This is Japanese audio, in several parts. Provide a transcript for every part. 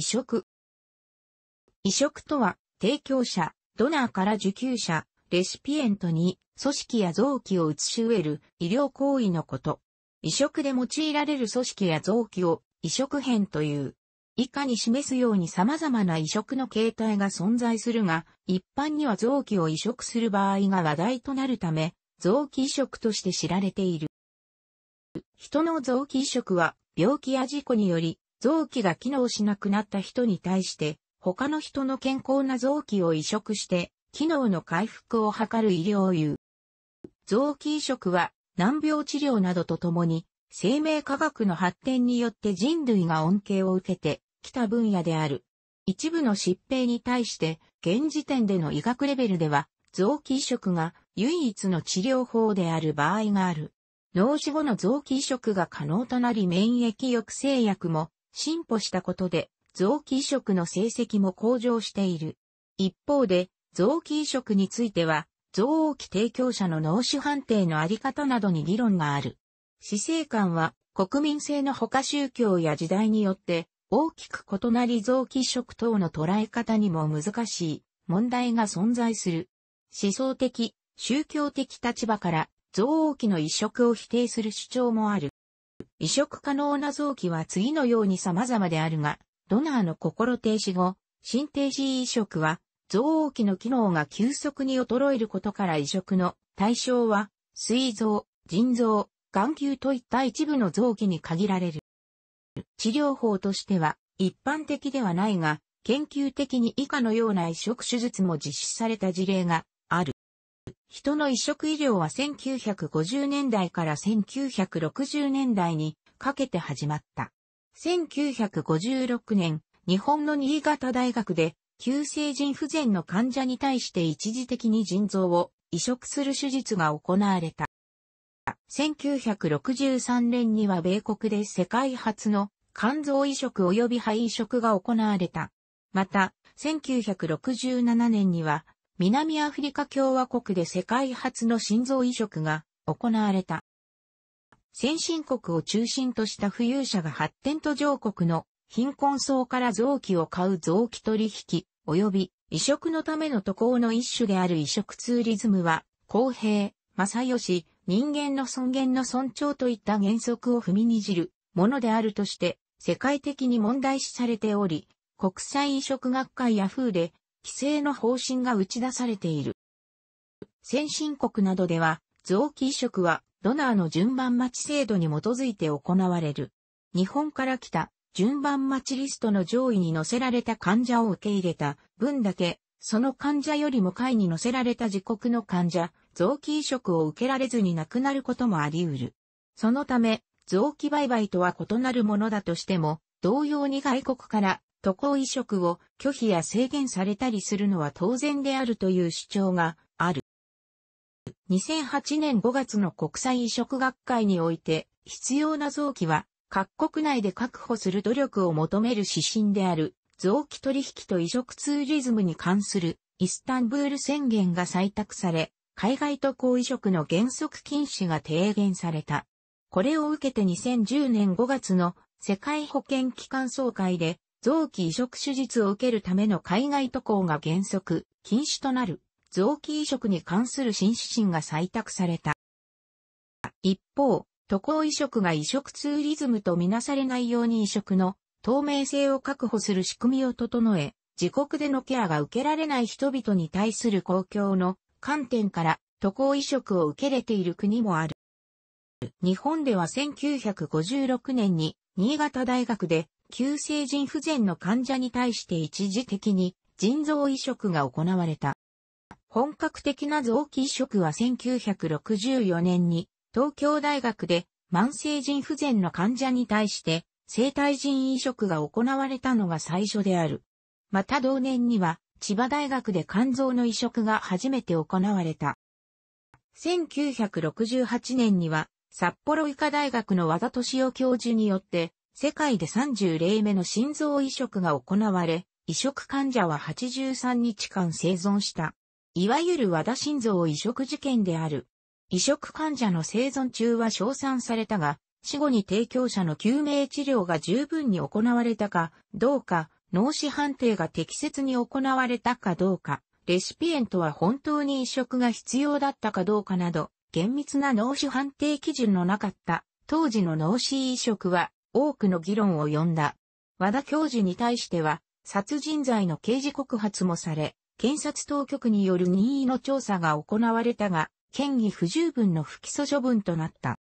移植。移植とは、提供者、ドナーから受給者、レシピエントに、組織や臓器を移し植える医療行為のこと。移植で用いられる組織や臓器を移植編という。以下に示すように様々な移植の形態が存在するが、一般には臓器を移植する場合が話題となるため、臓器移植として知られている。人の臓器移植は、病気や事故により臓器が機能しなくなった人に対して、他の人の健康な臓器を移植して、機能の回復を図る医療有。臓器移植は、難病治療などとともに、生命科学の発展によって人類が恩恵を受けてきた分野である。一部の疾病に対して、現時点での医学レベルでは、臓器移植が唯一の治療法である場合がある。脳死後の臓器移植が可能となり免疫抑制薬も進歩したことで、臓器移植の成績も向上している。一方で、臓器移植については、臓器提供者の脳死判定のあり方などに議論がある。死生観は、国民性の他宗教や時代によって、大きく異なり臓器移植等の捉え方にも難しい問題が存在する。思想的、宗教的立場から臓器の移植を否定する主張もある。移植可能な臓器は次のように様々であるが、ドナーの心停止後、心停止移植は、臓器の機能が急速に衰えることから移植の対象は、膵臓、腎臓、眼球といった一部の臓器に限られる。治療法としては、一般的ではないが、研究的に以下のような移植手術も実施された事例が人の移植医療は1950年代から1960年代にかけて始まった。1956年、日本の新潟大学で、急性腎不全の患者に対して一時的に腎臓を移植する手術が行われた。1963年には米国で世界初の肝臓移植及び肺移植が行われた。また、1967年には南アフリカ共和国で世界初の心臓移植が行われた。先進国を中心とした富裕者が発展途上国の貧困層から臓器を買う臓器取引及び移植のための渡航の一種である移植ツーリズムは公平、正義、人間の尊厳の尊重といった原則を踏みにじるものであるとして世界的に問題視されており、国際移植学会ヤフーで規制の方針が打ち出されている。先進国などでは、臓器移植はドナーの順番待ち制度に基づいて行われる。日本から来た順番待ちリストの上位に載せられた患者を受け入れた分だけ、その患者よりも下位に載せられた自国の患者、臓器移植を受けられずに亡くなることもあり得る。そのため、臓器売買とは異なるものだとしても、同様に外国から渡航移植を拒否や制限されたりするのは当然であるという主張がある。2008年5月の国際移植学会において、必要な臓器は各国内で確保する努力を求める指針である、臓器取引と移植ツーリズムに関するイスタンブール宣言が採択され、海外渡航移植の原則禁止が提言された。これを受けて2010年5月の世界保健機関総会で臓器移植手術を受けるための海外渡航が原則、禁止となる、臓器移植に関する新指針が採択された。一方、渡航移植が移植ツーリズムとみなされないように移植の透明性を確保する仕組みを整え、自国でのケアが受けられない人々に対する公共の観点から渡航移植を受け入れている国もある。日本では1956年に新潟大学で急性腎不全の患者に対して一時的に腎臓移植が行われた。本格的な臓器移植は1964年に東京大学で慢性腎不全の患者に対して生体腎移植が行われたのが最初である。また同年には千葉大学で肝臓の移植が初めて行われた。1968年には札幌医科大学の和田敏夫教授によって世界で30例目の心臓移植が行われ、移植患者は83日間生存した。いわゆる和田心臓移植事件である。移植患者の生存中は称賛されたが、死後に提供者の救命治療が十分に行われたかどうか、脳死判定が適切に行われたかどうか、レシピエントは本当に移植が必要だったかどうかなど、厳密な脳死判定基準のなかった、当時の脳死移植は多くの議論を呼んだ。和田教授に対しては、殺人罪の刑事告発もされ、検察当局による任意の調査が行われたが、権疑不十分の不起訴処分となった。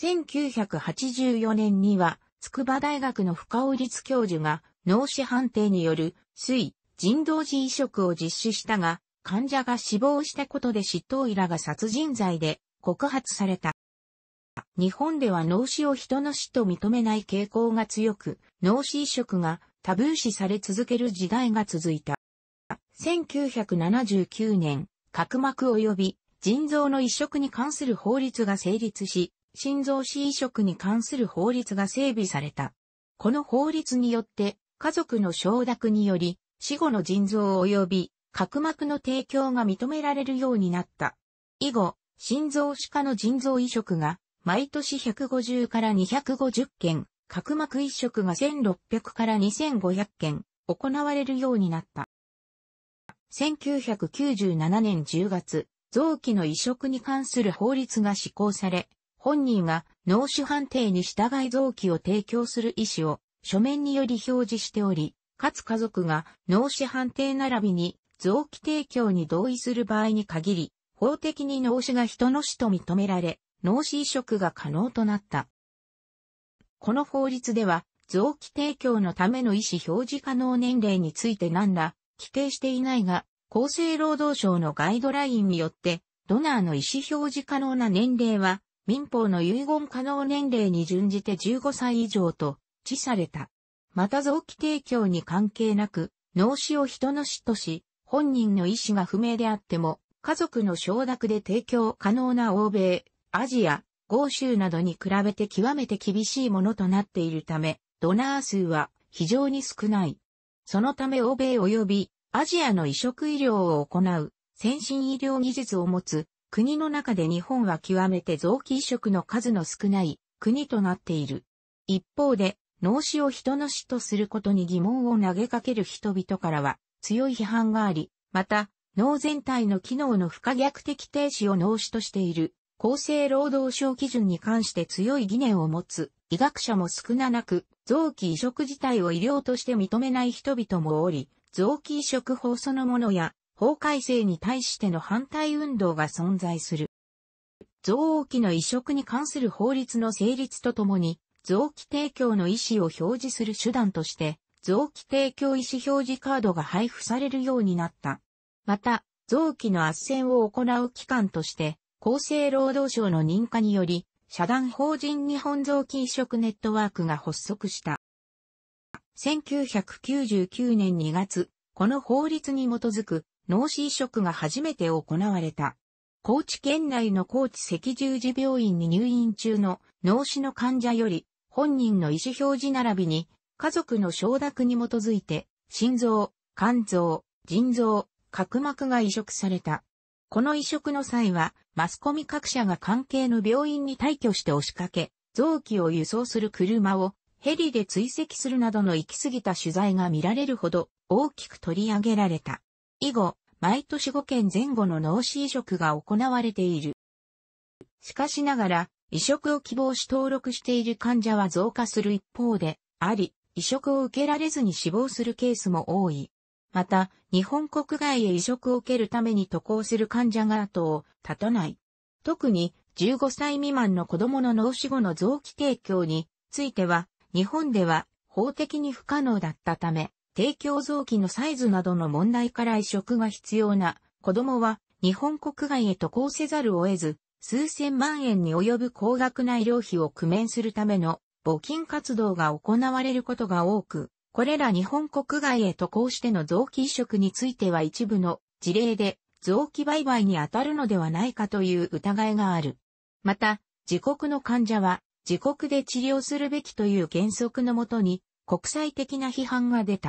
1984年には、筑波大学の深尾律教授が、脳死判定による、水、人道寺移植を実施したが、患者が死亡したことで執刀医らが殺人罪で告発された。日本では脳死を人の死と認めない傾向が強く、脳死移植がタブー視され続ける時代が続いた。1979年、角膜及び腎臓の移植に関する法律が成立し、心臓死移植に関する法律が整備された。この法律によって、家族の承諾により、死後の腎臓及び角膜の提供が認められるようになった。以後、心臓歯科の腎臓移植が毎年150から250件、角膜移植が1600から2500件、行われるようになった。1997年10月、臓器の移植に関する法律が施行され、本人が脳死判定に従い臓器を提供する意思を書面により表示しており、かつ家族が脳死判定並びに臓器提供に同意する場合に限り、法的に脳死が人の死と認められ、脳死移植が可能となった。この法律では、臓器提供のための意思表示可能年齢について何ら規定していないが、厚生労働省のガイドラインによって、ドナーの意思表示可能な年齢は、民法の遺言可能年齢に準じて15歳以上と、示された。また臓器提供に関係なく、脳死を人の死とし、本人の意思が不明であっても、家族の承諾で提供可能な欧米、アジア、豪州などに比べて極めて厳しいものとなっているため、ドナー数は非常に少ない。そのため欧米及びアジアの移植医療を行う先進医療技術を持つ国の中で日本は極めて臓器移植の数の少ない国となっている。一方で、脳死を人の死とすることに疑問を投げかける人々からは強い批判があり、また、脳全体の機能の不可逆的停止を脳死としている厚生労働省基準に関して強い疑念を持つ医学者も少ななく、臓器移植自体を医療として認めない人々もおり、臓器移植法そのものや法改正に対しての反対運動が存在する。臓器の移植に関する法律の成立とともに、臓器提供の意思を表示する手段として、臓器提供意思表示カードが配布されるようになった。また、臓器の圧旋を行う機関として、厚生労働省の認可により、社団法人日本臓器移植ネットワークが発足した。1999年2月、この法律に基づく脳死移植が初めて行われた。高知県内の高知赤十字病院に入院中の脳死の患者より本人の意思表示並びに家族の承諾に基づいて心臓、肝臓、腎臓、角膜が移植された。この移植の際は、マスコミ各社が関係の病院に退去して押しかけ、臓器を輸送する車をヘリで追跡するなどの行き過ぎた取材が見られるほど大きく取り上げられた。以後、毎年5件前後の脳死移植が行われている。しかしながら、移植を希望し登録している患者は増加する一方で、あり、移植を受けられずに死亡するケースも多い。また、日本国外へ移植を受けるために渡航する患者が後を絶たない。特に、15歳未満の子供の脳死後の臓器提供については、日本では法的に不可能だったため、提供臓器のサイズなどの問題から移植が必要な子供は日本国外へ渡航せざるを得ず、数千万円に及ぶ高額な医療費を工面するための募金活動が行われることが多く、これら日本国外へ渡航しての臓器移植については一部の事例で臓器売買に当たるのではないかという疑いがある。また、自国の患者は自国で治療するべきという原則のもとに国際的な批判が出た。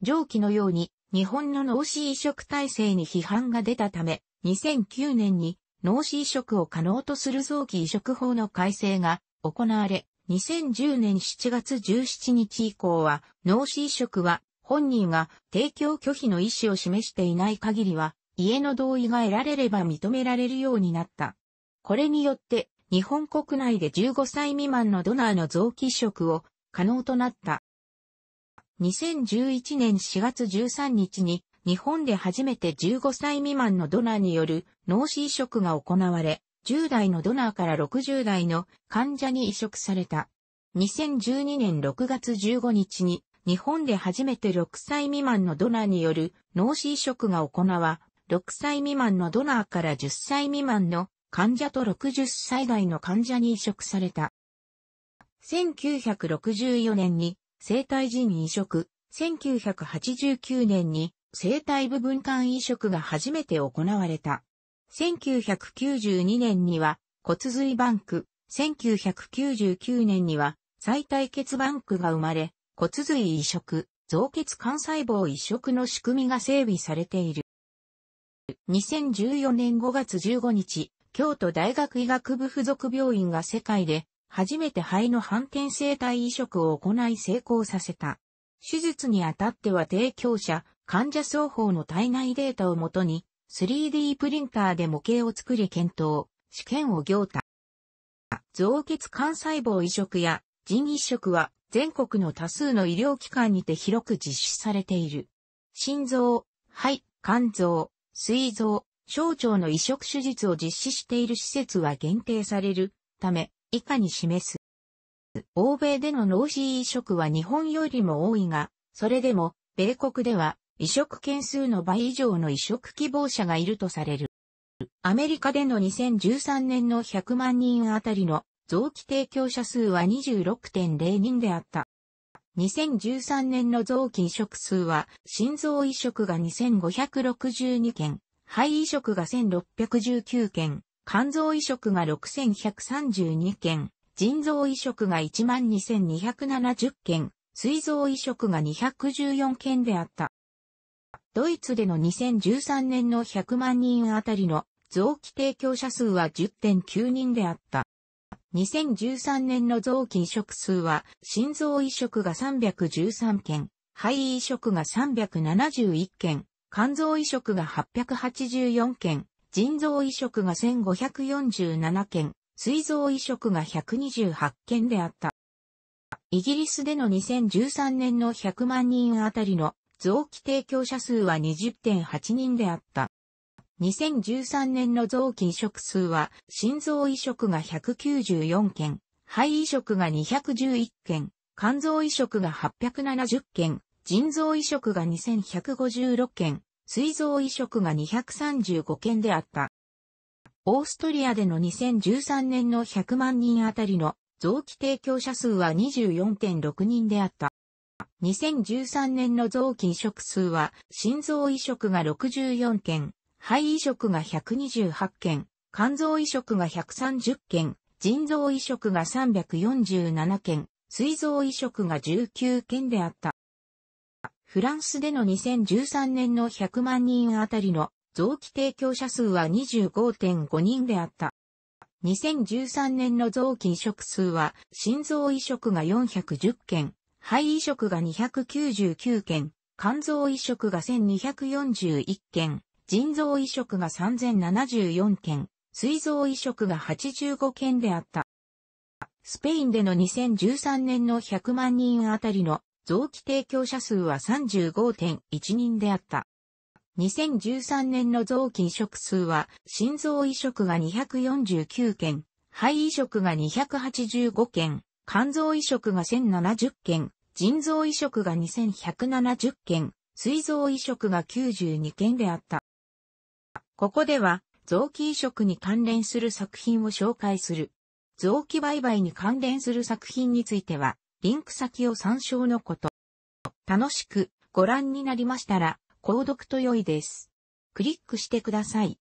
上記のように日本の脳死移植体制に批判が出たため、2009年に脳死移植を可能とする臓器移植法の改正が行われ、2010年7月17日以降は、脳死移植は本人が提供拒否の意思を示していない限りは、家の同意が得られれば認められるようになった。これによって、日本国内で15歳未満のドナーの臓器移植を可能となった。2011年4月13日に日本で初めて15歳未満のドナーによる脳死移植が行われ、10代のドナーから60代の患者に移植された。2012年6月15日に日本で初めて6歳未満のドナーによる脳死移植が行わ、6歳未満のドナーから10歳未満の患者と60歳代の患者に移植された。1964年に生体腎移植、1989年に生体部分間移植が初めて行われた。1992年には骨髄バンク、1999年には再対血バンクが生まれ、骨髄移植、増血幹細胞移植の仕組みが整備されている。2014年5月15日、京都大学医学部附属病院が世界で初めて肺の反転生体移植を行い成功させた。手術にあたっては提供者、患者双方の体内データをもとに 3D プリンターで模型を作り検討、試験を行った。造血幹細胞移植や腎移植は全国の多数の医療機関にて広く実施されている。心臓、肺、肝臓、膵臓、小腸の移植手術を実施している施設は限定されるため、以下に示す。欧米での脳死移植は日本よりも多いが、それでも、米国では移植件数の倍以上の移植希望者がいるとされる。アメリカでの2013年の100万人あたりの臓器提供者数は26.0人であった。2013年の臓器移植数は、心臓移植が2562件、肺移植が1619件、肝臓移植が6132件、腎臓移植が12270件、膵臓移植が214件であった。ドイツでの2013年の100万人あたりの臓器提供者数は10.9人であった。2013年の臓器移植数は、心臓移植が313件、肺移植が371件、肝臓移植が884件、腎臓移植が1547件、膵臓移植が128件であった。イギリスでの2013年の100万人あたりの臓器提供者数は20.8人であった。2013年の臓器移植数は、心臓移植が194件、肺移植が211件、肝臓移植が870件、腎臓移植が2156件、膵臓移植が235件であった。オーストリアでの2013年の100万人あたりの臓器提供者数は24.6人であった。2013年の臓器移植数は、心臓移植が64件、肺移植が128件、肝臓移植が130件、腎臓移植が347件、膵臓移植が19件であった。フランスでの2013年の100万人あたりの臓器提供者数は25.5人であった。2013年の臓器移植数は心臓移植が410件、肺移植が299件、肝臓移植が1241件、腎臓移植が3074件、膵臓移植が85件であった。スペインでの2013年の100万人あたりの臓器提供者数は35.1人であった。2013年の臓器移植数は、心臓移植が249件、肺移植が285件、肝臓移植が1070件、腎臓移植が2170件、膵臓移植が92件であった。ここでは、臓器移植に関連する作品を紹介する。臓器売買に関連する作品については、リンク先を参照のこと。楽しくご覧になりましたら、購読と良いです。クリックしてください。